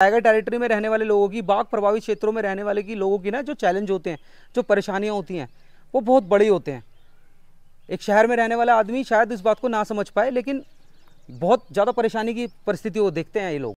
tiger territory में रहने वाले लोगों की बाघ प्रभावित क्षेत्रों में रहने वाले की लोगों की ना जो चैलेंज होते हैं जो परेशानियाँ होती हैं वो बहुत बड़े होते हैं एक शहर में रहने वाला आदमी शायद इस बात को ना समझ पाए लेकिन बहुत ज़्यादा परेशानी की परिस्थिति वो देखते हैं ये लोग